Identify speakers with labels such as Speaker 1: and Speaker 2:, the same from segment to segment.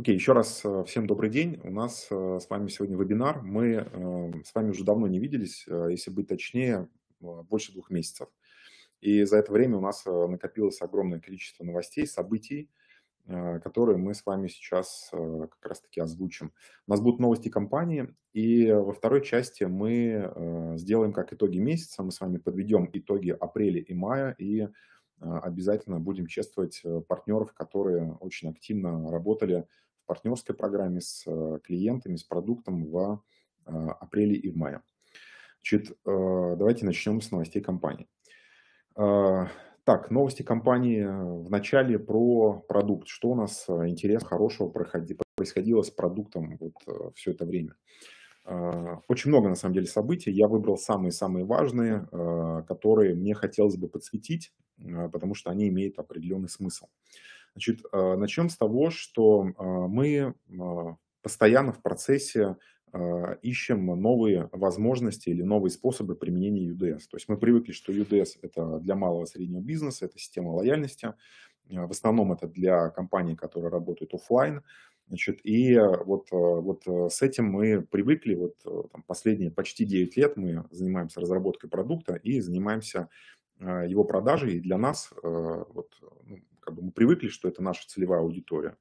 Speaker 1: Окей, еще раз э, всем добрый день. У нас э, с вами сегодня вебинар. Мы э, с вами уже давно не виделись, если быть точнее, больше двух месяцев. И за это время у нас накопилось огромное количество новостей, событий, которые мы с вами сейчас как раз-таки озвучим. У нас будут новости компании, и во второй части мы сделаем как итоги месяца. Мы с вами подведем итоги апреля и мая и обязательно будем чествовать партнеров, которые очень активно работали партнерской программе с э, клиентами, с продуктом в э, апреле и в мае. Значит, э, давайте начнем с новостей компании. Так, новости компании в начале про продукт. Что у нас интерес, хорошего происходило с продуктом вот все это время? Очень много, на самом деле, событий. Я выбрал самые-самые важные, которые мне хотелось бы подсветить, потому что они имеют определенный смысл. Значит, а, начнем с того, что а, мы а, постоянно в процессе ищем новые возможности или новые способы применения UDS. То есть мы привыкли, что UDS это для малого и среднего бизнеса, это система лояльности. В основном это для компаний, которые работают офлайн. Значит, и вот, вот с этим мы привыкли, вот там, последние почти 9 лет мы занимаемся разработкой продукта и занимаемся его продажей. И для нас вот, ну, как бы мы привыкли, что это наша целевая аудитория.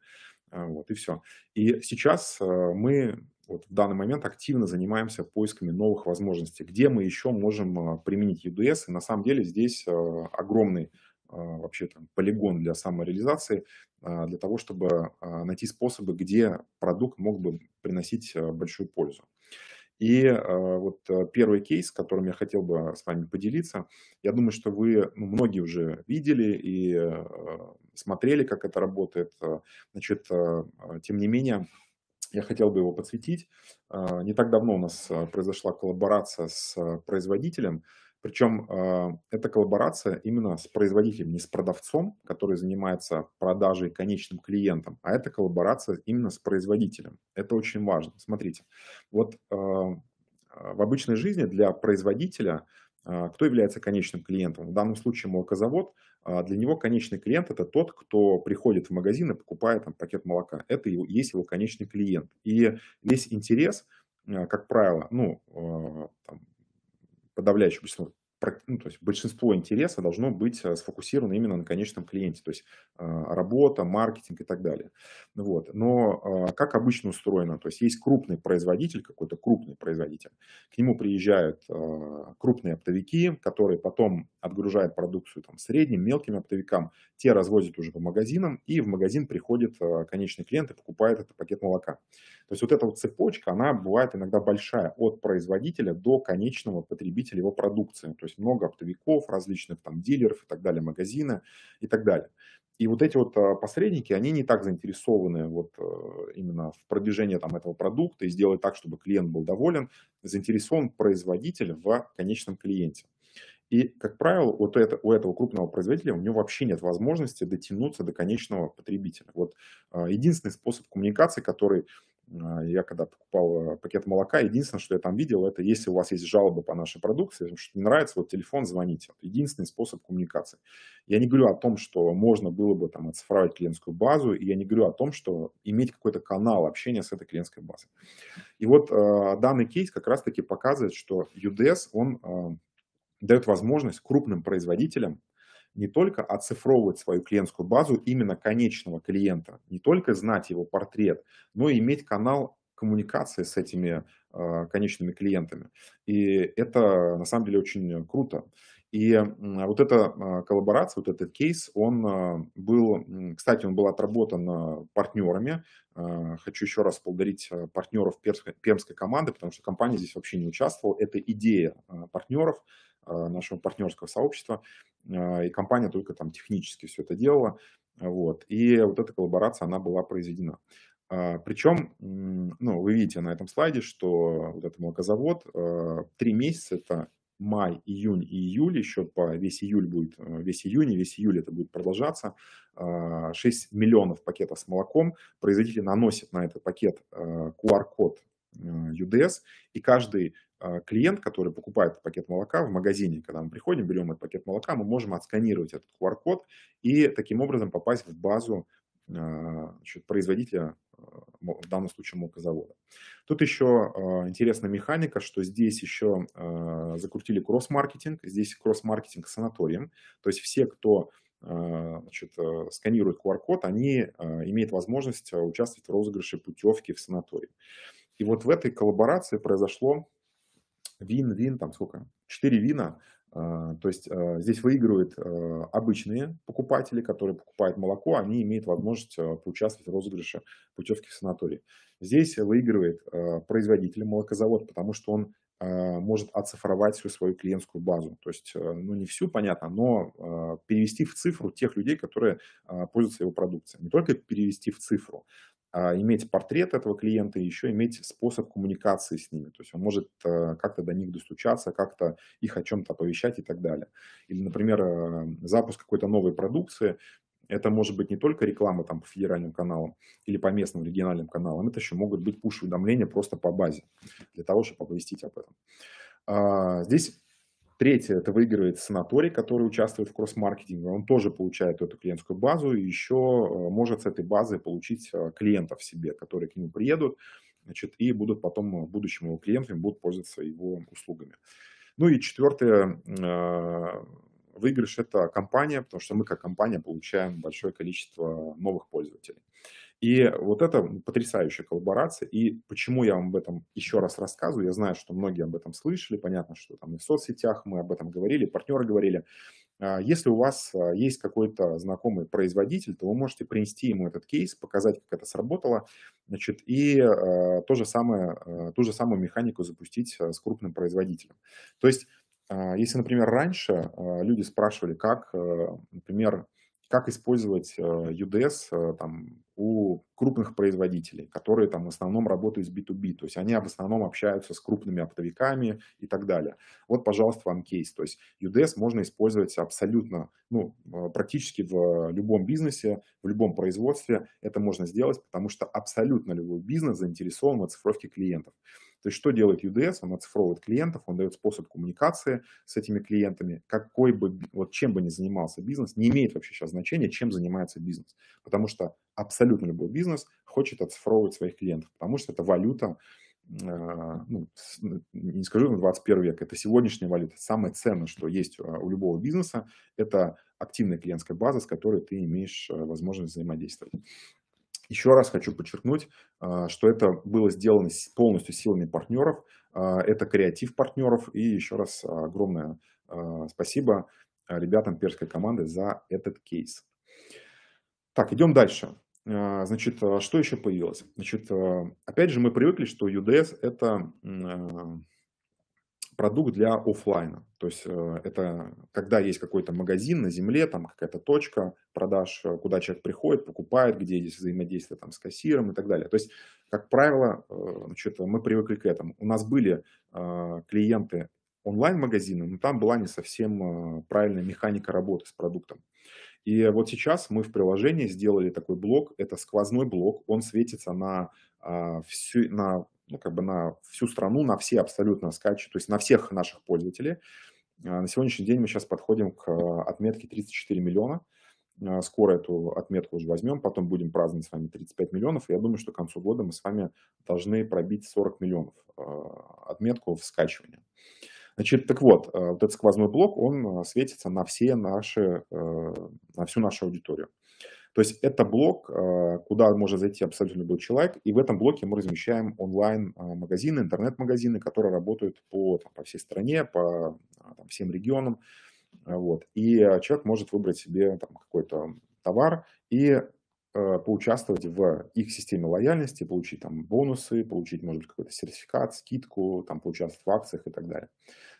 Speaker 1: А, вот, и все. И сейчас а, мы вот в данный момент активно занимаемся поисками новых возможностей, где мы еще можем а, применить UDS. E и на самом деле здесь огромный вообще там полигон для самореализации, для того, чтобы найти способы, где продукт мог бы приносить большую пользу. И а, вот э, первый кейс, которым я хотел бы с вами поделиться, я думаю, что вы ну, многие уже видели и э, смотрели, как это работает. Значит, э, а, тем не менее, я хотел бы его подсветить. А, не так давно у нас произошла коллаборация с производителем, причем а, эта коллаборация именно с производителем, не с продавцом, который занимается продажей конечным клиентам, а это коллаборация именно с производителем. Это очень важно. Смотрите, вот а, а, в обычной жизни для производителя кто является конечным клиентом? В данном случае молокозавод. Для него конечный клиент – это тот, кто приходит в магазин и покупает там, пакет молока. Это его, есть его конечный клиент. И весь интерес, как правило, ну, там, подавляющее большинство ну, то есть большинство интереса должно быть э, сфокусировано именно на конечном клиенте, то есть э, работа, маркетинг и так далее. Вот. Но э, как обычно устроено, то есть есть крупный производитель, какой-то крупный производитель, к нему приезжают крупные оптовики, которые потом отгружают продукцию там, средним, мелким оптовикам, те развозят уже по магазинам, и в магазин приходит конечный клиент и покупает этот пакет молока. То есть вот эта вот цепочка, она бывает иногда большая, от производителя до конечного потребителя его продукции, то есть много оптовиков, различных там дилеров и так далее, магазина и так далее. И вот эти вот а, посредники, они не так заинтересованы вот э, именно в продвижении там этого продукта и сделать так, чтобы клиент был доволен, заинтересован производитель в конечном клиенте. И, как правило, вот это, у этого крупного производителя у него вообще нет возможности дотянуться до конечного потребителя. Вот а, единственный способ коммуникации, который Э, я когда покупал э, пакет молока, единственное, что я там видел, это если у вас есть жалобы по нашей продукции, что не нравится, вот телефон, звоните. Это единственный способ коммуникации. Я не говорю о том, что можно было бы там оцифровать клиентскую базу, и я не говорю о том, что иметь какой-то канал общения с этой клиентской базой. И вот э, данный кейс как раз-таки показывает, что UDS, он дает возможность крупным производителям не только оцифровывать свою клиентскую базу именно конечного клиента, не только знать его портрет, но и иметь канал коммуникации с этими э, конечными клиентами. И это на самом деле очень круто. И а вот эта э, коллаборация, вот этот кейс, он э, был, кстати, он был отработан э, партнерами. Хочу еще раз поблагодарить партнеров пермской команды, потому что компания здесь вообще не участвовала. Это идея партнеров нашего партнерского сообщества. А, и компания только там технически все это делала. Вот. И вот эта коллаборация, она была произведена. А, Причем, ну, вы видите на этом слайде, что вот этот молокозавод, а, три месяца, это май, июнь и июль, еще по весь июль будет, весь июнь и весь июль это будет продолжаться, 6 миллионов пакетов с молоком, производители наносят на этот пакет QR-код UDS, э, и каждый а, клиент, который покупает пакет молока в магазине, когда мы приходим, берем этот пакет молока, мы можем отсканировать этот QR-код и таким образом попасть в базу а, значит, производителя, э, в данном случае молокозавода. Тут еще а, интересная механика, что здесь еще закрутили кросс-маркетинг, здесь кросс-маркетинг с санаторием, то есть все, кто значит, э, сканирует QR-код, они имеют возможность участвовать в розыгрыше путевки в санаторий. И вот в этой коллаборации произошло вин, вин, там сколько, четыре вина. А, то есть а, здесь выигрывают а, обычные покупатели, которые покупают молоко, они имеют возможность поучаствовать в розыгрыше путевки в санаторий. Здесь выигрывает производитель молокозавод, потому что он может оцифровать всю свою клиентскую базу. То есть, ну не всю, понятно, но перевести в цифру тех людей, которые пользуются его продукцией. Не только перевести в цифру, а, иметь портрет этого клиента и еще иметь способ коммуникации с ними. То есть он может э, как-то до них достучаться, как-то их о чем-то оповещать и так далее. Или, например, э, запуск какой-то новой продукции. Это может быть не только реклама там, по федеральным каналам или по местным региональным каналам, это еще могут быть пуш-уведомления просто по базе, для того, чтобы оповестить об этом. А, здесь Третье – это выигрывает санаторий, который участвует в кросс-маркетинге. Он тоже получает эту клиентскую базу и еще э, может с этой базы получить э, клиентов себе, которые к нему приедут значит, и будут потом в э, будущем его клиентами, будут пользоваться его услугами. Ну и четвертое – выигрыш – это компания, потому что мы как компания получаем большое количество новых пользователей. И вот это потрясающая коллаборация. И почему я вам об этом еще раз рассказываю, я знаю, что многие об этом слышали, понятно, что там и в соцсетях мы об этом говорили, партнеры говорили. А, если у вас а, есть какой-то знакомый производитель, то вы можете принести ему этот кейс, показать, как это сработало, значит, и а, то же самое, ту же самую механику запустить с крупным производителем. То есть, если, например, раньше люди спрашивали, как, например, как использовать э, UDS э, там, у крупных производителей, которые там в основном работают с B2B, то есть они в основном общаются с крупными оптовиками и так далее. Вот, пожалуйста, вам кейс. То есть UDS можно использовать абсолютно, ну, э, практически в любом бизнесе, в любом производстве это можно сделать, потому что абсолютно любой бизнес заинтересован в оцифровке клиентов. То есть что делает UDS? Он оцифровывает клиентов, он дает способ коммуникации с этими клиентами. Какой бы, вот чем бы ни занимался бизнес, не имеет вообще сейчас значения, чем занимается бизнес. Потому что абсолютно любой бизнес хочет оцифровывать своих клиентов, потому что это валюта, э, ну, не скажу на 21 век, это сегодняшняя валюта. Самое ценное, что есть э, у любого бизнеса, это активная клиентская база, с которой ты имеешь э, возможность взаимодействовать. Еще раз хочу подчеркнуть, а, что это было сделано полностью силами партнеров, а, это креатив партнеров, и еще раз огромное а, спасибо ребятам перской команды за этот кейс. Так, идем дальше. Значит, что еще появилось? Значит, опять же, мы привыкли, что UDS – это продукт для офлайна. То есть э, это когда есть какой-то магазин на земле, там какая-то точка продаж, э, куда человек приходит, покупает, где здесь взаимодействие там, с кассиром и так далее. То есть, как правило, э, значит, мы привыкли к этому. У нас были клиенты онлайн-магазины, но там была не совсем правильная механика работы с продуктом. И вот сейчас мы в приложении сделали такой блок, это сквозной блок, он светится на, всю, на ну, как бы на всю страну, на все абсолютно скачет, то есть на всех наших пользователей. А, на сегодняшний день мы сейчас подходим к а, отметке 34 миллиона. А, скоро эту отметку уже возьмем, потом будем праздновать с вами 35 миллионов. я думаю, что к концу года мы с вами должны пробить 40 миллионов отметку в скачивании. Значит, так вот, вот этот сквозной блок, он светится на все наши, на всю нашу аудиторию. То есть это блок, а, куда может зайти абсолютно любой человек, и в этом блоке мы размещаем онлайн-магазины, а, интернет-магазины, которые работают по, там, по всей стране, по а, там, всем регионам. Вот. И человек может выбрать себе там, какой-то товар и поучаствовать в их системе лояльности, получить там бонусы, получить, может быть, какой-то сертификат, скидку, там, поучаствовать в акциях и так далее.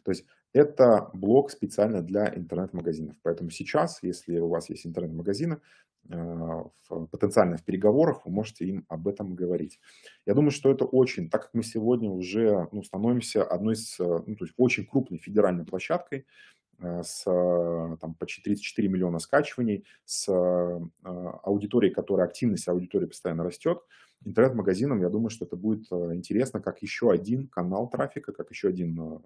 Speaker 1: То есть это блок специально для интернет-магазинов. Поэтому сейчас, если у вас есть интернет-магазины, Э, в, потенциально в переговорах, вы можете им об этом говорить. Я думаю, что это очень, так как мы сегодня уже ну, становимся одной из, ну, то есть очень крупной федеральной площадкой, э, с э, там, почти 34 миллиона скачиваний, с аудиторией, которая активность аудитории постоянно растет, интернет-магазинам, я думаю, что это будет интересно как еще один канал трафика, как еще один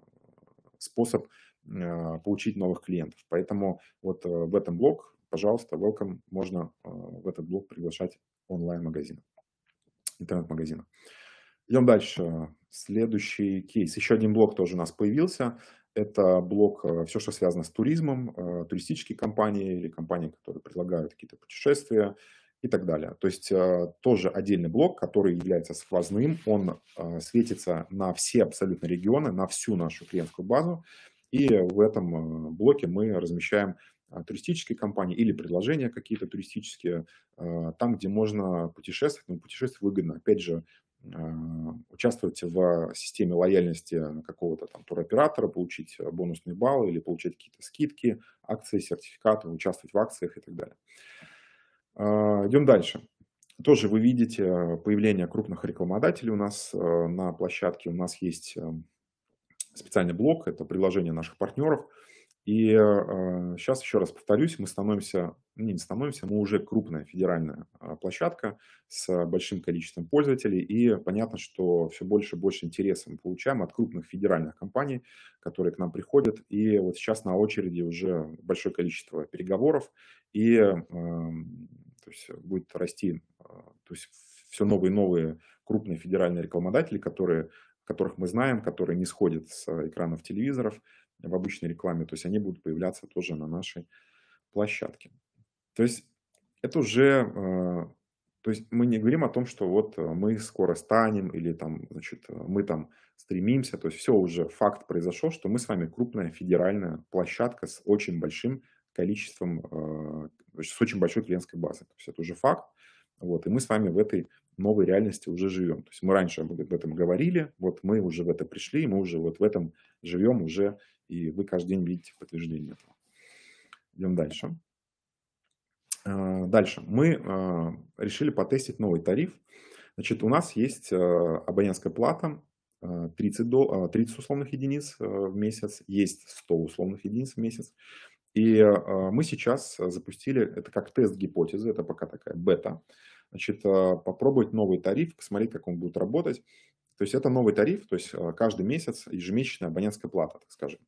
Speaker 1: способ получить новых клиентов. Поэтому вот в этом блок пожалуйста, welcome, можно э, в этот блок приглашать онлайн магазин, интернет магазин. Идем дальше. Следующий кейс. Еще один блок тоже у нас появился. Это блок э, все, что связано с туризмом, э, туристические компании или компании, которые предлагают какие-то путешествия и так далее. То есть тоже отдельный блок, который является сквозным, он светится на все абсолютно регионы, на всю нашу клиентскую базу. И в этом блоке мы размещаем а, туристические компании или предложения какие-то туристические, а, там, где можно путешествовать, но путешествовать выгодно. Опять же, а, участвовать в системе лояльности какого-то там туроператора, получить бонусные баллы или получать какие-то скидки, акции, сертификаты, участвовать в акциях и так далее. Идем дальше. Тоже вы видите появление крупных рекламодателей у нас на площадке. У нас есть специальный блок, это приложение наших партнеров – и э, а, сейчас, а, еще раз повторюсь, мы становимся, не, ну, не становимся, мы уже крупная федеральная а, площадка с большим количеством пользователей, и понятно, что все больше и больше интереса мы получаем от крупных федеральных компаний, которые к нам приходят, и вот сейчас на очереди уже большое количество переговоров, и э, то есть будет расти э, то есть все новые и новые крупные федеральные рекламодатели, которые, которых мы знаем, которые не сходят с экранов телевизоров, в обычной рекламе. То есть они будут появляться тоже на нашей площадке. То есть это уже... Э, то есть мы не говорим о том, что вот э, мы скоро станем или там, значит, э, мы там стремимся. То есть все уже факт произошел, что мы с вами крупная федеральная площадка с очень большим количеством, с очень большой клиентской базой. То есть это уже факт. Вот, и мы с вами в этой новой реальности уже живем. То есть мы раньше об этом говорили, вот мы уже в это пришли, мы уже вот в этом живем уже и вы каждый день видите подтверждение этого. Идем дальше. А, дальше. Мы а, решили потестить новый тариф. Значит, у нас есть а, абонентская плата 30, до, 30 условных единиц в месяц, есть 100 условных единиц в месяц. И мы сейчас запустили, это как тест гипотезы, это пока такая бета, значит, попробовать новый тариф, посмотреть, как он будет работать. То есть это новый тариф, то есть каждый месяц ежемесячная абонентская плата, так скажем.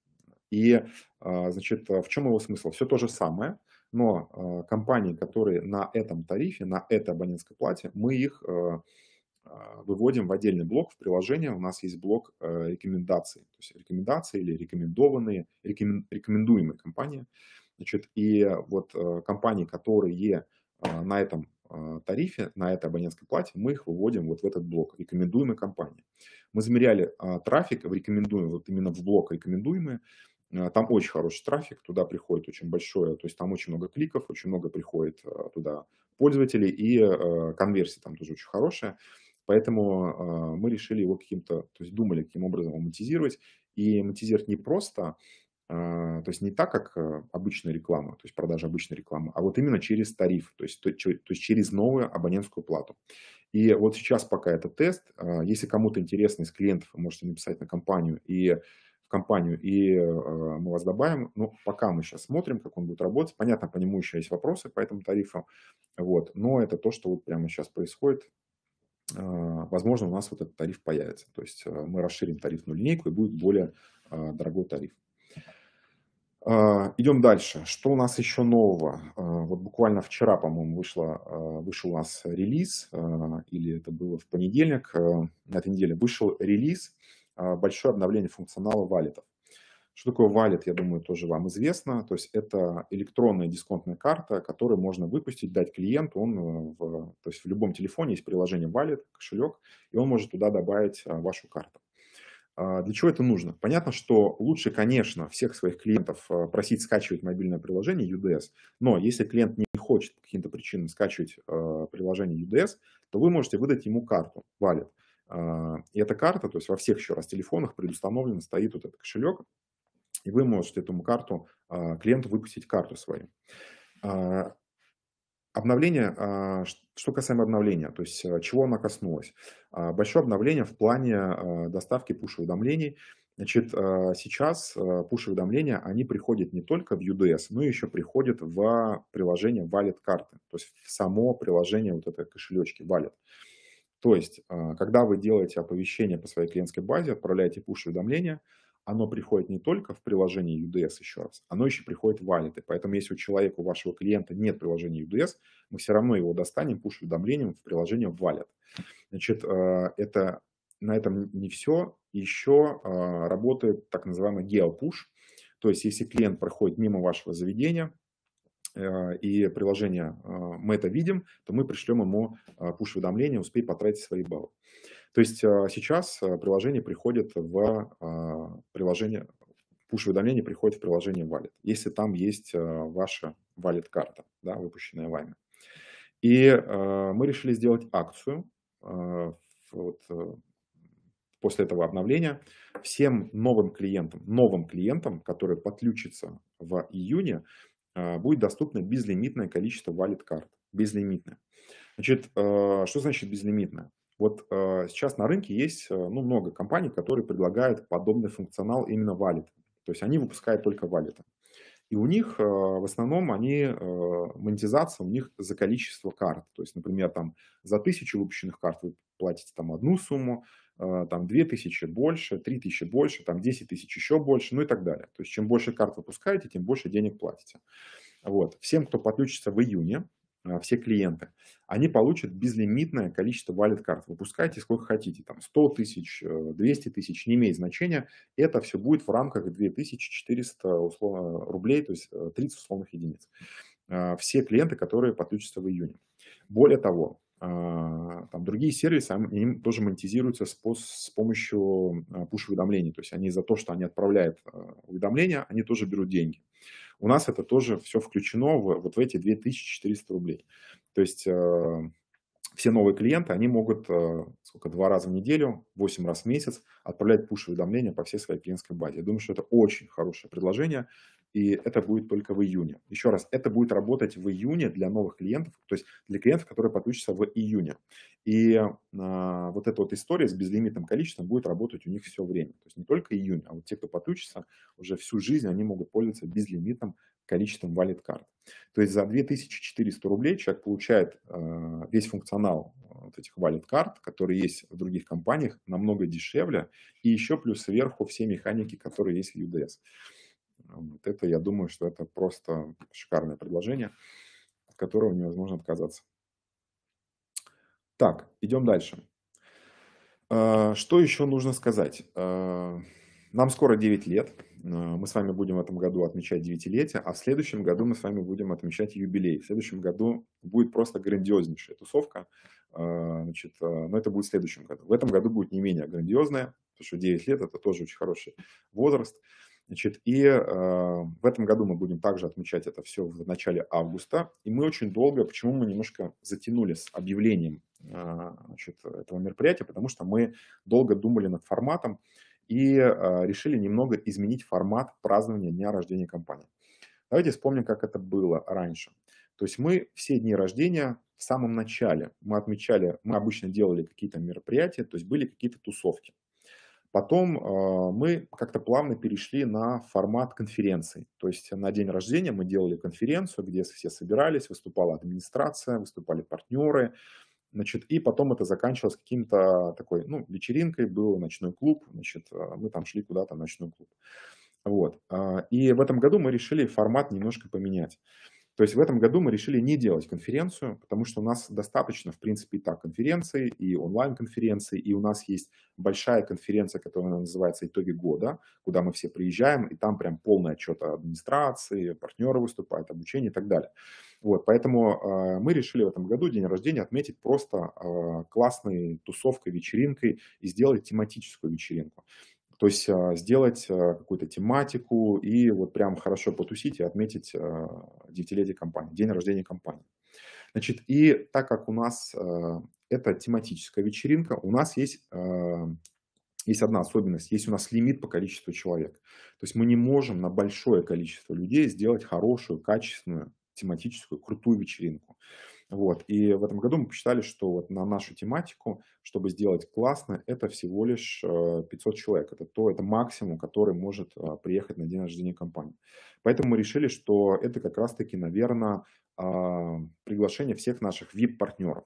Speaker 1: И, а, значит, в чем его смысл? Все то же самое, но а, компании, которые на этом тарифе, на этой абонентской плате, мы их а, выводим в отдельный блок, в приложение. У нас есть блок э, рекомендаций. То есть рекомендации или рекомендованные, рекомендуемые компании. Значит, и вот э, компании, которые на этом тарифе, на этой абонентской плате, мы их выводим вот в этот блок рекомендуемые компании. Мы замеряли трафик в рекомендуемые, вот именно в блок рекомендуемые, Э, там очень хороший трафик, туда приходит очень большое, то есть там очень много кликов, очень много приходит э, туда пользователей, и э, конверсия там тоже очень хорошая. Поэтому мы решили его каким-то, то есть думали, каким образом его монетизировать. И монетизировать не просто, то есть не так, как обычная реклама, то есть продажа обычной рекламы, а вот именно через тариф, то есть, то, то есть через новую абонентскую плату. И вот сейчас пока это тест. Если кому-то интересно из клиентов, вы можете написать на компанию и в компанию, и э, э, мы вас добавим. Но ну, пока мы сейчас смотрим, как он будет работать. Понятно, по нему еще есть вопросы по этому тарифу. Вот. Но это то, что вот прямо сейчас происходит. Э, возможно, у нас вот этот тариф появится. То есть мы расширим тарифную линейку и будет более дорогой тариф. Идем дальше. Что у нас еще нового? Вот буквально вчера, по-моему, вышло, вышел у нас релиз, или это было в понедельник, на этой неделе вышел релиз а, большое обновление функционала валетов. Что такое валет, я думаю, тоже вам известно. То есть это электронная дисконтная карта, которую можно выпустить, дать клиенту. Он э, в, то есть в любом телефоне есть приложение валет, кошелек, и он может туда добавить а, вашу карту. А, для чего это нужно? Понятно, что лучше, конечно, всех своих клиентов просить скачивать мобильное приложение UDS, но если клиент не хочет по каким-то причинам скачивать приложение UDS, то вы можете выдать ему карту, валет. А, и эта карта, то есть во всех еще раз телефонах предустановлен стоит вот этот кошелек, и вы можете этому карту, а, клиенту выпустить карту свою. А, обновление, что касаемо обновления, то есть чего она коснулась. Большое обновление в плане доставки пуш-уведомлений. Значит, сейчас пуш-уведомления, они приходят не только в UDS, но еще приходят в приложение Wallet карты, то есть в само приложение вот это кошелечки Wallet. То есть, а, когда вы делаете оповещение по своей клиентской базе, отправляете пуш уведомления оно приходит не только в приложении UDS еще раз, оно еще приходит в валеты. Поэтому если у человека, у вашего клиента нет приложения UDS, мы все равно его достанем пуш-уведомлением в приложение валет. Значит, а, это, на этом не все. Еще а, работает так называемый геопуш. То есть, если клиент проходит мимо вашего заведения, Э, и приложение э, мы это видим, то мы пришлем ему э, пуш-уведомление «Успей потратить свои баллы». То есть сейчас приложение приходит в приложение, пуш-уведомление приходит в приложение Wallet, если там есть ваша Wallet-карта, да, выпущенная вами. И мы решили сделать акцию вот, после этого обновления всем новым клиентам, новым клиентам, которые подключатся в июне, а, будет доступно безлимитное количество валид-карт. Безлимитное. Значит, а, что значит безлимитное? Вот а, сейчас на рынке есть ну, много компаний, которые предлагают подобный функционал именно валид. То есть они выпускают только валиты. И у них в основном они, монетизация у них за количество карт. То есть, например, там за тысячу выпущенных карт вы платите там одну сумму, э, там тысячи больше, тысячи больше, там 10 тысяч еще больше, ну и так далее. То есть чем больше карт выпускаете, тем больше денег платите. Вот. Всем, кто подключится в июне, э, все клиенты, они получат безлимитное количество валид-карт. Выпускайте сколько хотите, там 100 тысяч, 200 э, тысяч, не имеет значения. Это все будет в рамках 2400 условно, рублей, то есть 30 условных единиц. Все клиенты, которые подключатся в июне. Более того, а, там другие сервисы, они а тоже монетизируются с, помощью а, пуш-уведомлений. То есть они за то, что они отправляют уведомления, они тоже берут деньги. У нас это тоже все включено вот в эти 2400 рублей. То есть все новые клиенты, они могут сколько, два раза в неделю, восемь раз в месяц отправлять пуш-уведомления по всей своей клиентской базе. Я думаю, что это очень хорошее предложение и это будет только в июне. Еще раз, это будет работать в июне для новых клиентов, то есть для клиентов, которые подключатся в июне. И э, вот эта вот история с безлимитным количеством будет работать у них все время. То есть не только июнь, а вот те, кто подключится, уже всю жизнь они могут пользоваться безлимитным количеством валид-карт. То есть за 2400 рублей человек получает э, весь функционал а, вот этих валид-карт, которые есть в других компаниях, намного дешевле, и еще плюс сверху все механики, которые есть в UDS. Вот это, я думаю, что это просто шикарное предложение, от которого невозможно отказаться. Так, идем дальше. А, что еще нужно сказать? А, нам скоро 9 лет. А, мы с вами будем в этом году отмечать девятилетие, а в следующем году мы с вами будем отмечать юбилей. В следующем году будет просто грандиознейшая тусовка. Значит, но это будет в следующем году. В этом году будет не менее грандиозная, потому что 9 лет – это тоже очень хороший возраст. Значит, и э, в этом году мы будем также отмечать это все в начале августа. И мы очень долго, почему мы немножко затянули с объявлением э, значит, этого мероприятия, потому что мы долго думали над форматом и э, решили немного изменить формат празднования дня рождения компании. Давайте вспомним, как это было раньше. То есть мы все дни рождения в самом начале мы отмечали, мы обычно делали какие-то мероприятия, то есть были какие-то тусовки. Потом а, мы как-то плавно перешли на формат конференций. То есть на день рождения мы делали конференцию, где все собирались, выступала администрация, выступали партнеры. Значит, и потом это заканчивалось каким-то такой, ну, вечеринкой, был ночной клуб, значит, а, мы там шли куда-то в ночной клуб. Вот. А, и в этом году мы решили формат немножко поменять. То есть в этом году мы решили не делать конференцию, потому что у нас достаточно, в принципе, и так конференций, и онлайн-конференций, и у нас есть большая конференция, которая называется «Итоги года», куда мы все приезжаем, и там прям полный отчет о администрации, партнеры выступают, обучение и так далее. Вот, поэтому э, мы решили в этом году день рождения отметить просто э, классной тусовкой, вечеринкой и сделать тематическую вечеринку. То есть а, сделать а, какую-то тематику и вот прям хорошо потусить и отметить а, девятилетие компании, день рождения компании. Значит, и так как у нас это тематическая вечеринка, у нас есть, есть одна особенность, есть у нас лимит по количеству человек. То есть мы не можем на большое количество людей сделать хорошую, качественную, тематическую, крутую вечеринку. Вот. И в этом году мы посчитали, что вот на нашу тематику, чтобы сделать классно, это всего лишь 500 э, человек. Это то, это максимум, который может э, приехать на день рождения компании. Поэтому мы решили, что это как раз-таки, наверное, а, приглашение всех наших VIP-партнеров.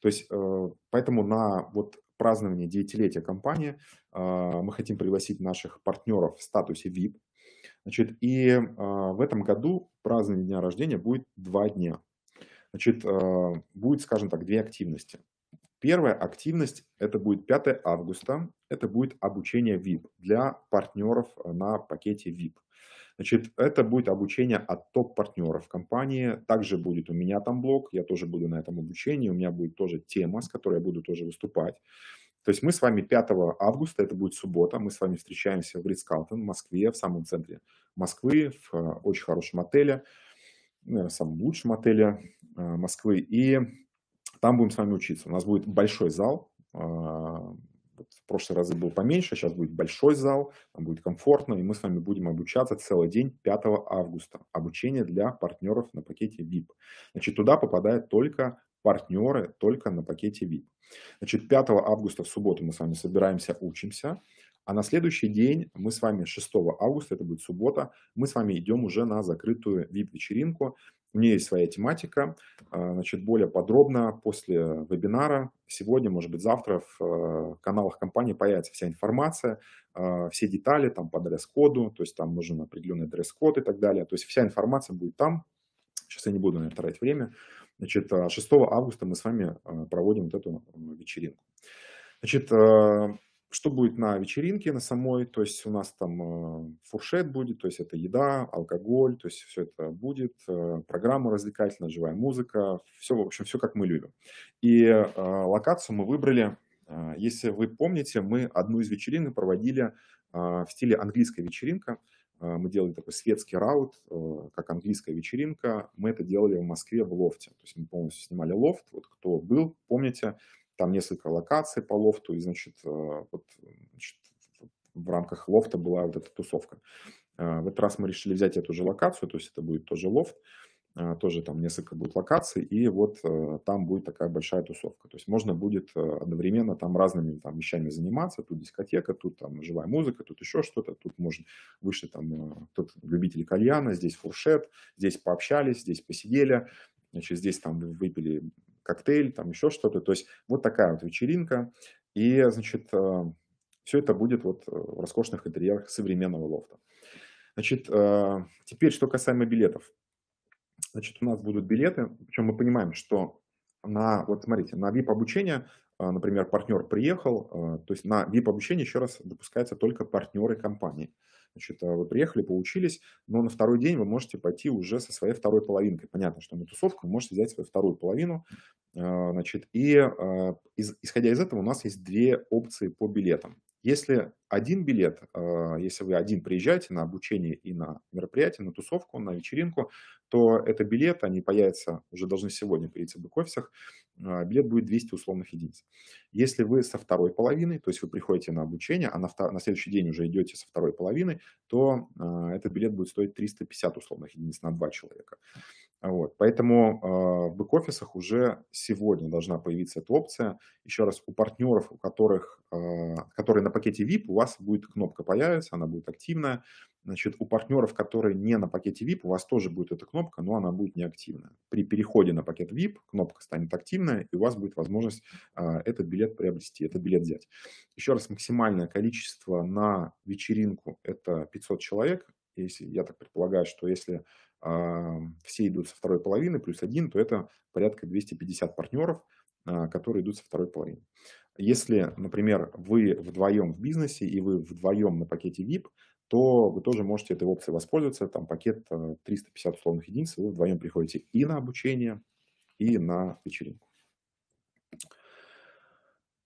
Speaker 1: То есть, э, поэтому на вот празднование деятилетия компании а, мы хотим пригласить наших партнеров в статусе VIP. Значит, и а, в этом году празднование дня рождения будет два дня. Значит, э, будет, скажем так, две активности. Первая активность, это будет 5 августа, это будет обучение VIP для партнеров э, на пакете VIP. Значит, это будет обучение от топ-партнеров компании. Также будет у меня там блог, я тоже буду на этом обучении, у меня будет тоже тема, с которой я буду тоже выступать. То есть мы с вами 5 августа, это будет суббота, мы с вами встречаемся в Ридскалтон в Москве, в самом центре Москвы, в э, очень хорошем отеле, в самом лучшем отеле. Э, Москвы. И там будем с вами учиться. У нас будет большой зал. Э, в прошлые разы был поменьше, сейчас будет большой зал, там будет комфортно, и мы с вами будем обучаться целый день 5 августа. Обучение для партнеров на пакете VIP. Значит, туда попадают только партнеры, только на пакете VIP. Значит, 5 августа в субботу мы с вами собираемся, учимся. А на следующий день мы с вами 6 августа, это будет суббота, мы с вами идем уже на закрытую VIP-вечеринку. У нее есть своя тематика. А, значит, более подробно после вебинара, сегодня, может быть, завтра в э, каналах компании появится вся информация, а, все детали там по дресс-коду, то есть там нужен определенный дресс-код и так далее. То есть вся информация будет там. Сейчас я не буду, на это тратить время. Значит, 6 а, августа мы с вами проводим вот эту вечеринку. Значит, что будет на вечеринке на самой, то есть у нас там э, фуршет будет, то есть это еда, алкоголь, то есть все это будет, э, программа развлекательная, живая музыка, все, в общем, все как мы любим. И э, локацию мы выбрали, если вы помните, мы одну из вечеринок проводили в стиле английская вечеринка, мы делали такой светский раут, как английская вечеринка. Мы это делали в Москве в лофте. То есть мы полностью снимали лофт. Вот кто был, помните, там несколько локаций по лофту, и, значит, э, вот, значит в рамках лофта была вот эта тусовка. Э, в этот раз мы решили взять эту же локацию, то есть это будет тоже лофт, э, тоже там несколько будет локаций, и вот там будет такая большая тусовка. То есть можно будет одновременно там разными там вещами заниматься, тут дискотека, тут там живая музыка, тут еще что-то, тут может вышли там тут любители кальяна, здесь фуршет, здесь пообщались, здесь посидели, значит, здесь там выпили коктейль, там еще что-то. То есть вот такая вот вечеринка. И, значит, э, все это будет вот э, в роскошных интерьерах современного лофта. Значит, э, теперь что касаемо билетов. Значит, у нас будут билеты, причем мы понимаем, что на, вот смотрите, на VIP-обучение, например, партнер приехал, то есть на VIP-обучение, еще раз, допускаются только партнеры компании. Значит, а, вы приехали, поучились, но на второй день вы можете пойти уже со своей второй половинкой. Понятно, что на тусовку вы можете взять свою вторую половину. А, значит, и а, исходя из этого у нас есть две опции по билетам. Если один билет, а, если вы один приезжаете на обучение и на мероприятие, на тусовку, на вечеринку, то это билет, они появятся, уже должны сегодня появиться в бэк-офисах, а, билет будет 200 условных единиц. Если вы со второй половиной, то есть вы приходите на обучение, а на, на следующий день уже идете со второй половины, то а, этот билет будет стоить 350 условных единиц на два человека. А, вот. Поэтому а, в бэк-офисах уже сегодня должна появиться эта опция. Еще раз, у партнеров, у которых, а, которые на пакете VIP, у вас будет кнопка появится, она будет активная. Значит, у партнеров, которые не на пакете VIP, у вас тоже будет эта кнопка, но она будет неактивная. При переходе на пакет VIP кнопка станет активная, и у вас будет возможность этот билет приобрести, этот билет взять. Еще раз, максимальное количество на вечеринку – это 500 человек. Если, я так предполагаю, что если а, все идут со второй половины, плюс один, то это порядка 250 партнеров, а, которые идут со второй половины. Если, например, вы вдвоем в бизнесе и вы вдвоем на пакете VIP, то вы тоже можете этой опцией воспользоваться. Там пакет 350 а, условных единиц, вы вдвоем приходите и на обучение, и на вечеринку.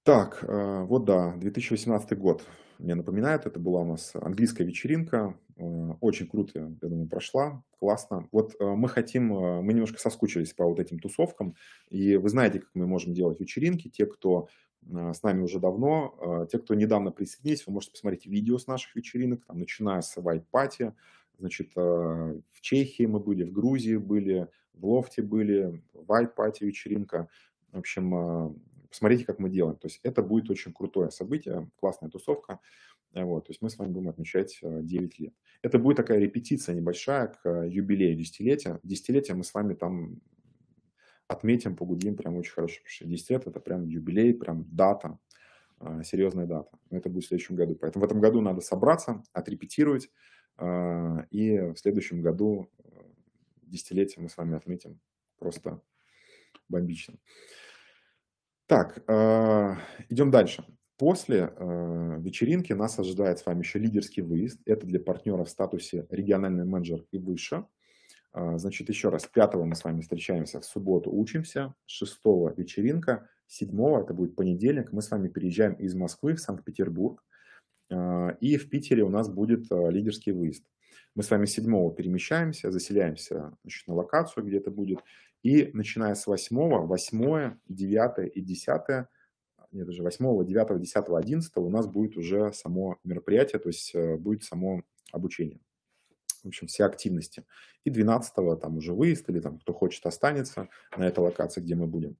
Speaker 1: Так, э, вот да, 2018 год мне напоминает. Это была у нас английская вечеринка. Э, очень круто, я думаю, прошла. Классно. Вот э, мы хотим, мы немножко соскучились по вот этим тусовкам. И вы знаете, как мы можем делать вечеринки. Те, кто с нами уже давно, те, кто недавно присоединились, вы можете посмотреть видео с наших вечеринок, там, начиная с вайп пати значит, в Чехии мы были, в Грузии были, в Лофте были, вайп пати вечеринка. В общем, посмотрите, как мы делаем. То есть это будет очень крутое событие, классная тусовка. Э, вот, то есть мы с вами будем отмечать 9 э, лет. Это будет такая репетиция небольшая к э, юбилею десятилетия. Десятилетие мы с вами там отметим, погудим прям очень хорошо, потому что 10 лет это прям юбилей, прям дата, серьезная дата. Это будет в следующем году. Поэтому в этом году надо собраться, отрепетировать, и в следующем году десятилетие мы с вами отметим просто бомбично. Так, э, идем дальше. После э, вечеринки нас ожидает с вами еще лидерский выезд. Это для партнеров в статусе региональный менеджер и выше. Э, значит, еще раз, 5 мы с вами встречаемся в субботу, учимся, 6 вечеринка, 7 это будет понедельник, мы с вами переезжаем из Москвы в Санкт-Петербург, и в Питере у нас будет лидерский выезд. Мы с вами 7 перемещаемся, заселяемся значит, на локацию, где это будет, и начиная с 8, 8, 9 и 10, нет, даже 8, 9, 10, 11 у нас будет уже само мероприятие, то есть э, будет само обучение. В общем, все активности. И 12 там уже выезд, или там кто хочет останется на этой локации, где мы будем.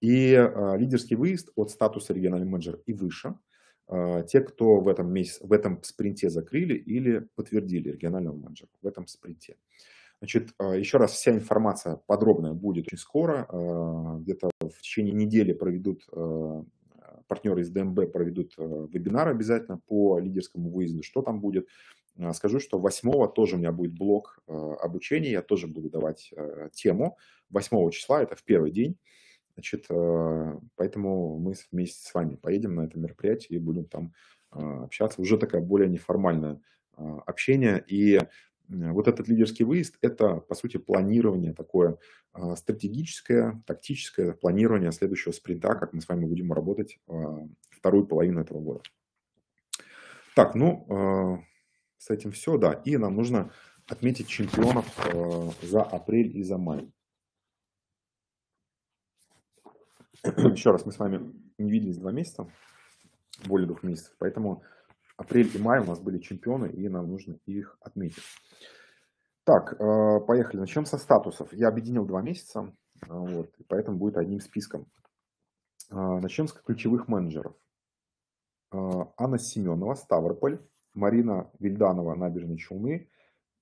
Speaker 1: И э, лидерский выезд от статуса региональный менеджер и выше. Э, те, кто в этом, месяц, в этом спринте закрыли или подтвердили регионального менеджера в этом спринте. Э, Значит, а, еще раз, вся информация подробная будет очень скоро. А, где-то в течение недели проведут а, партнеры из ДМБ проведут вебинар обязательно по лидерскому выезду, что там будет. Скажу, что 8 тоже у меня будет блок обучения, я тоже буду давать тему. 8 числа, это в первый день. Значит, поэтому мы вместе с вами поедем на это мероприятие и будем там общаться. Уже такая более неформальная общение. И Э, вот этот лидерский выезд – это, по сути, планирование такое а, стратегическое, тактическое планирование следующего спринта, как мы с вами будем работать а, вторую половину этого года. Так, ну, а, с этим все, да. И нам нужно отметить чемпионов за апрель и за май. Еще раз, мы с вами не виделись два месяца, более двух месяцев, поэтому апрель и май у нас были чемпионы, и нам нужно их отметить. Так, э, поехали. Начнем со статусов. Я объединил два месяца, э, вот, поэтому будет одним списком. Э, Начнем с ключевых менеджеров. Анна Семенова, Ставрополь, Марина Вильданова, Набережные Челны,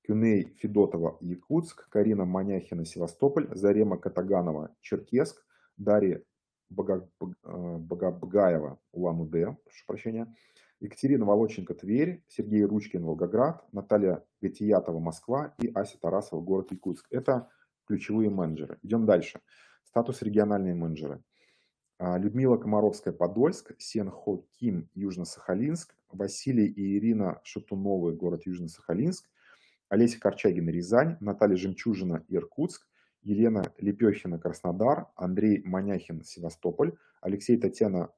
Speaker 1: Кюней Федотова, Якутск, Карина Маняхина, Севастополь, Зарема Катаганова, Черкесск, Дарья Багабгаева, Улан-Удэ, прошу прощения, Екатерина Волоченко – Тверь, Сергей Ручкин – Волгоград, Наталья Гатиятова – Москва и Ася Тарасова – город Якутск. Это ключевые менеджеры. Идем дальше. Статус региональные менеджеры. А, Людмила Комаровская – Подольск, Сен Хо Ким – Южно-Сахалинск, Василий и Ирина Шатуновы – город Южно-Сахалинск, Олеся Корчагина – Рязань, Наталья Жемчужина – Иркутск, Елена Лепехина – Краснодар, Андрей Маняхин – Севастополь, Алексей Татьяна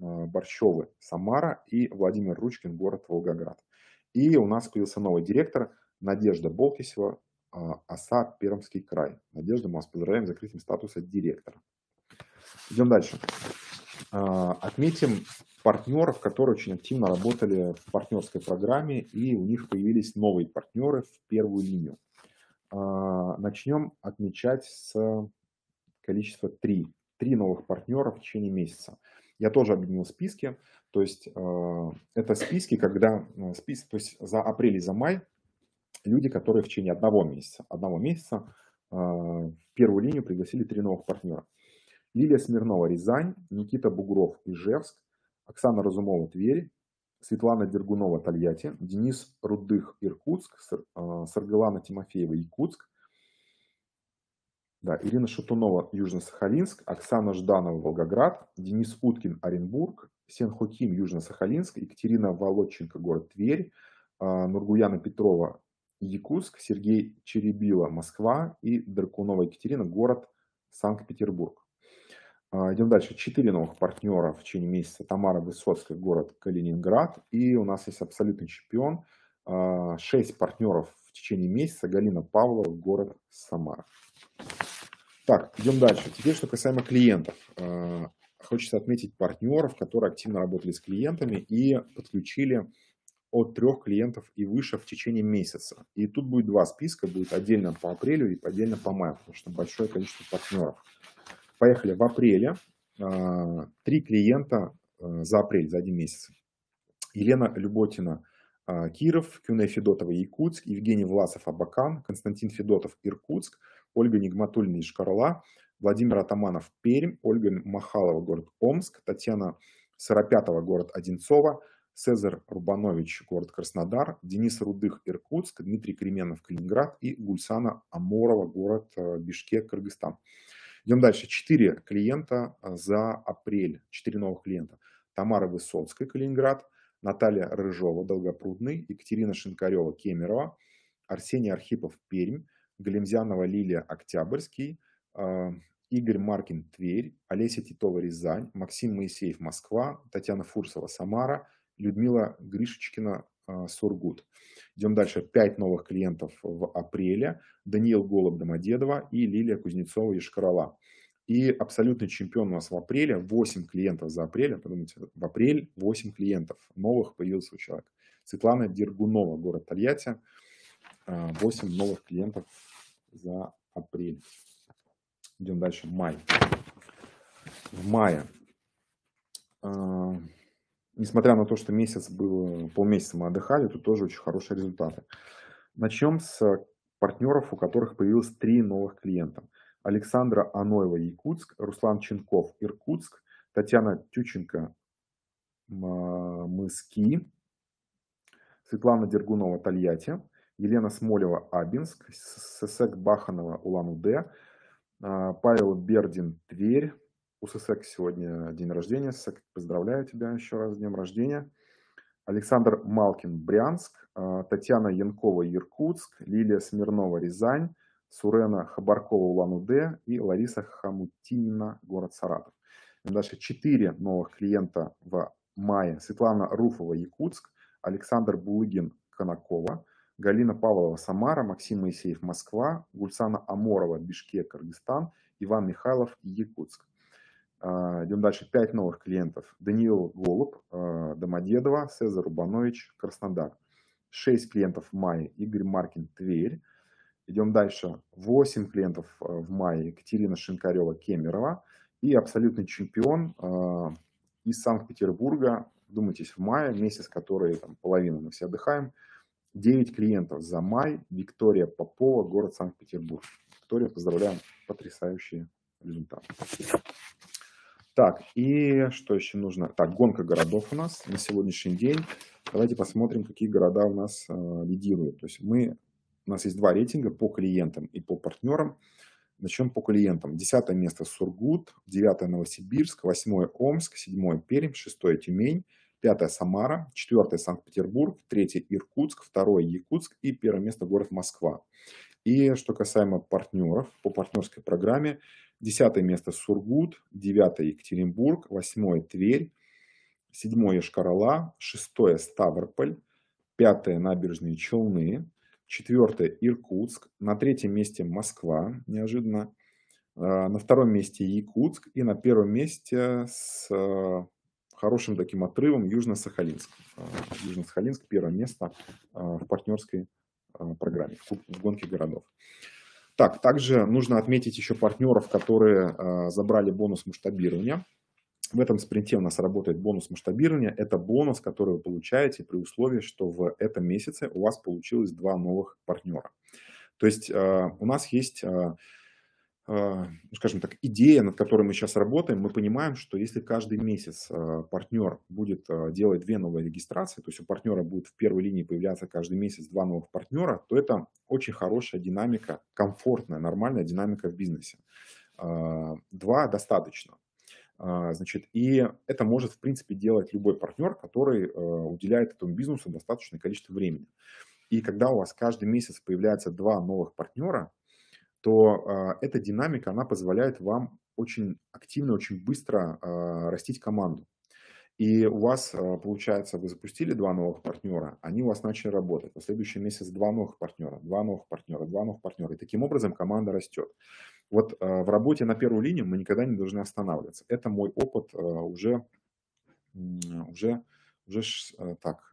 Speaker 1: а, Борщевы, Самара и Владимир Ручкин, город Волгоград. И у нас появился новый директор Надежда Болкисева, ОСА а, Пермский край. Надежда, мы вас поздравляем с закрытием статуса директора. Идем дальше. А, отметим партнеров, которые очень активно работали в партнерской программе, и у них появились новые партнеры в первую линию. Начнем отмечать с количества 3. 3 новых партнера в течение месяца я тоже объединил списки. То есть а, это списки, когда э, список, то есть за апрель и за май люди, которые в течение одного месяца, одного месяца а, в первую линию пригласили три новых партнера. Лилия Смирнова, Рязань, Никита Бугров, Ижевск, Оксана Разумова, Тверь, Светлана Дергунова, Тольятти, Денис Рудых, Иркутск, а, Саргалана Тимофеева, Якутск, да, Ирина Шатунова, Южно-Сахалинск, Оксана Жданова, Волгоград, Денис Уткин, Оренбург, Сенхуким, Южно-Сахалинск, Екатерина Волоченко, город Тверь, а, Нургуяна Петрова, Якутск, Сергей Черебила, Москва и Дракунова Екатерина, город Санкт-Петербург. А, идем дальше. Четыре новых партнера в течение месяца. Тамара Высоцкая, город Калининград. И у нас есть абсолютный чемпион – 6 а, партнеров в течение месяца. Галина Павлова, город Самара. Так, идем дальше. Теперь, что касаемо клиентов. А, хочется отметить партнеров, которые активно работали с клиентами и подключили от трех клиентов и выше в течение месяца. И тут будет два списка, будет отдельно по апрелю и отдельно по маю, потому что большое количество партнеров. Поехали в апреле. А, три клиента за апрель, за один месяц. Елена Люботина а, Киров, Кюне Федотова, Якутск, Евгений Власов, Абакан, Константин Федотов, Иркутск, Ольга Нигматульна, Ишкарла, Владимир Атаманов, Пермь, Ольга Махалова, город Омск, Татьяна Сыропятова, город Одинцова, Цезарь Рубанович, город Краснодар, Денис Рудых, Иркутск, Дмитрий Кременов, Калининград и Гульсана Аморова, город э, Бишкек, Кыргызстан. Идем дальше. Четыре клиента э, за апрель, четыре новых клиента. Тамара Высоцкая, Калининград – Наталья Рыжова, Долгопрудный, Екатерина Шинкарева, Кемерово, Арсений Архипов, Пермь, Галимзянова Лилия, Октябрьский, а, Игорь Маркин, Тверь, Олеся Титова, Рязань, Максим Моисеев, Москва, Татьяна Фурсова, Самара, Людмила Гришечкина, а, Сургут. Идем дальше. Пять новых клиентов в апреле. Даниил Голуб, Домодедово и Лилия Кузнецова, Ешкарала. И абсолютный чемпион у нас в апреле, 8 клиентов за апрель, подумайте, в апрель 8 клиентов новых появился человек человека. Светлана Дергунова, город Тольятти, 8 а, новых клиентов за апрель. Идем дальше, май. В мае, а, несмотря на то, что месяц был, полмесяца мы отдыхали, тут тоже очень хорошие результаты. Начнем с партнеров, у которых появилось три новых клиента – Александра Аноева, Якутск, Руслан Ченков, Иркутск, Татьяна Тюченко, а, Мыски, Светлана Дергунова, Тольятти, Елена Смолева, Абинск, Сесек Баханова, Улан-Удэ, а, Павел Бердин, Тверь. У Сесек сегодня день рождения. Сесек, поздравляю тебя еще раз с днем рождения. Александр Малкин, Брянск, а, Татьяна Янкова, Иркутск, Лилия Смирнова, Рязань, Сурена Хабаркова Улан-Удэ и Лариса Хамутинина, город Саратов. Дальше четыре новых клиента в мае. Светлана Руфова, Якутск, Александр Булыгин, Конакова, Галина Павлова, Самара, Максим Моисеев, Москва, Гульсана Аморова, Бишкек, Кыргызстан, Иван Михайлов, Якутск. А, идем дальше. Пять новых клиентов. Даниил Голуб, а, Домодедово, Сезар Рубанович, Краснодар. Шесть клиентов в мае. Игорь Маркин, Тверь, Идем дальше. 8 клиентов э, в мае. Екатерина Шинкарева, Кемерова. И абсолютный чемпион э, из Санкт-Петербурга. Думайтесь, в мае, месяц, который там, половину мы все отдыхаем. 9 клиентов за май. Виктория Попова, город Санкт-Петербург. Виктория, поздравляем, потрясающие результаты. Так, и что еще нужно? Так, гонка городов у нас на сегодняшний день. Давайте посмотрим, какие города у нас э, лидируют. То есть мы у нас есть два рейтинга по клиентам и по партнерам. Начнем по клиентам. Десятое место Сургут, девятое Новосибирск, восьмое Омск, седьмое Пермь, шестое Тюмень, пятое Самара, четвертое Санкт-Петербург, третье Иркутск, второе Якутск и первое место город Москва. И что касаемо партнеров, по партнерской программе, десятое место Сургут, девятое Екатеринбург, восьмое Тверь, седьмое Шкарала, шестое Ставрополь, пятое Набережные Челны, четвертое Иркутск, на третьем месте Москва, неожиданно, э, на втором месте Якутск и на первом месте с э, хорошим таким отрывом Южно-Сахалинск. Э, Южно-Сахалинск первое место в партнерской программе, в гонке городов. Так, также нужно отметить еще партнеров, которые забрали бонус масштабирования. В этом спринте у нас работает бонус масштабирования. Это бонус, который вы получаете при условии, что в этом месяце у вас получилось два новых партнера. То есть э, у нас есть, э, э, ну, скажем так, идея, над которой мы сейчас работаем. Мы понимаем, что если каждый месяц э, партнер будет э, делать две новые регистрации, то есть у партнера будет в первой линии появляться каждый месяц два новых партнера, то это очень хорошая динамика, комфортная, нормальная динамика в бизнесе. Э, два достаточно. А, значит, и это может, в принципе, делать любой партнер, который э, уделяет этому бизнесу достаточное количество времени. И когда у вас каждый месяц появляется два новых партнера, то а, эта динамика, она позволяет вам очень активно, очень быстро а, растить команду. И у вас, получается, вы запустили два новых партнера, они у вас начали работать. На следующий месяц два новых партнера, два новых партнера, два новых партнера. И таким образом команда растет. Вот а, в работе на первую линию мы никогда не должны останавливаться. Это мой опыт а, уже, уже, уже а, так,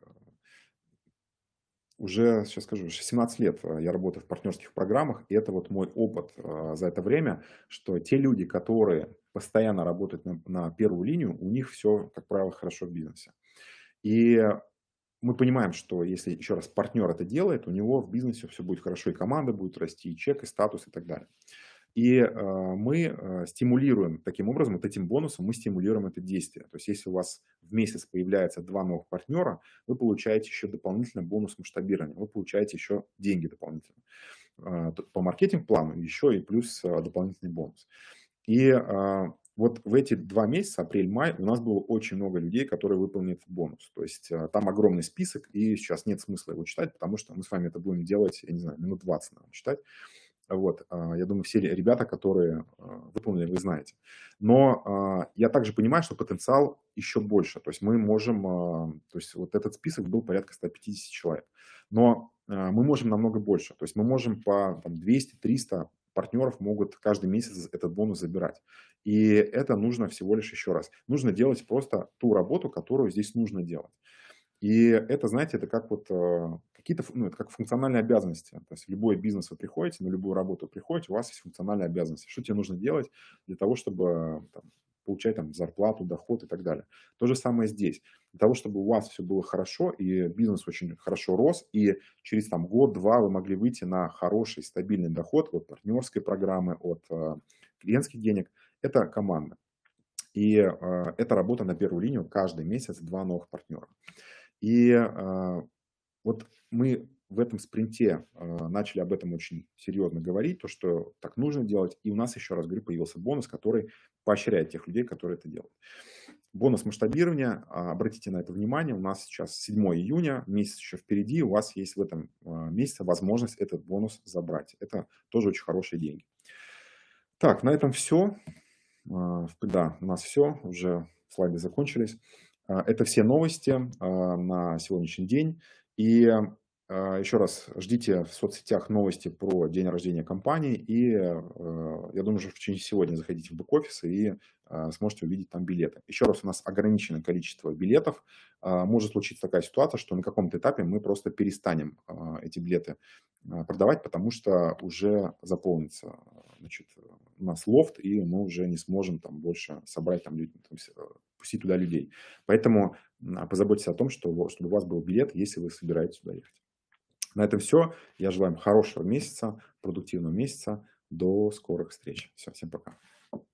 Speaker 1: уже, сейчас скажу, 17 лет я работаю в партнерских программах, и это вот мой опыт за это время, что те люди, которые постоянно работают на, на первую линию, у них все, как правило, хорошо в бизнесе. И мы понимаем, что если, еще раз, партнер это делает, у него в бизнесе все будет хорошо, и команда будет расти, и чек, и статус, и так далее. И а, мы а, стимулируем, таким образом, вот этим бонусом мы стимулируем это действие. То есть если у вас в месяц появляется два новых партнера, вы получаете еще дополнительно бонус масштабирования, вы получаете еще деньги дополнительно а, по маркетинг-плану, еще и плюс дополнительный бонус. И вот в эти два месяца, апрель-май, у нас было очень много людей, которые выполнили бонус. То есть там огромный список, и сейчас нет смысла его читать, потому что мы с вами это будем делать, я не знаю, минут 20, наверное, читать. Вот, а, я думаю, все ребята, которые а, выполнили, вы знаете. Но а, я также понимаю, что потенциал еще больше. То есть мы можем, то есть вот этот список был порядка 150 человек. Но мы можем намного больше. То есть мы можем по 200-300 партнеров могут каждый месяц этот бонус забирать. И это нужно всего лишь еще раз. Нужно делать просто ту работу, которую здесь нужно делать. И это, знаете, это как вот э, какие-то, ну, это как функциональные обязанности. То есть в любой бизнес вы приходите, на любую работу приходите, у вас есть функциональные обязанности. Что тебе нужно делать для того, чтобы там, получать там зарплату, доход и так далее. То же самое здесь. Для того, чтобы у вас все было хорошо, и бизнес очень хорошо рос, и через там год-два вы могли выйти на хороший, стабильный доход от партнерской программы, от э, клиентских денег, это команда. И э, это работа на первую линию каждый месяц два новых партнера. И а, вот мы в этом спринте а, начали об этом очень серьезно говорить, то, что так нужно делать. И у нас, еще раз говорю, появился бонус, который поощряет тех людей, которые это делают. Бонус масштабирования, а, обратите на это внимание, у нас сейчас 7 июня, месяц еще впереди, у вас есть в этом месяце возможность этот бонус забрать. Это тоже очень хорошие деньги. Так, на этом все. Да, у нас все, уже слайды закончились. А, это все новости а, на сегодняшний день. И а, еще раз, ждите в соцсетях новости про день рождения компании, и я думаю, что в течение сегодня заходите в бэк-офис и сможете увидеть там билеты. Еще раз, у нас ограниченное количество билетов. Может случиться такая ситуация, что на каком-то этапе мы просто перестанем эти билеты продавать, потому что уже заполнится значит, у нас лофт, и мы уже не сможем там больше собрать там, пустить туда людей. Поэтому а, позаботьтесь о том, что, чтобы у вас был билет, если вы собираетесь туда ехать. На этом все. Я желаю вам хорошего месяца, продуктивного месяца. До скорых встреч. Все, всем пока.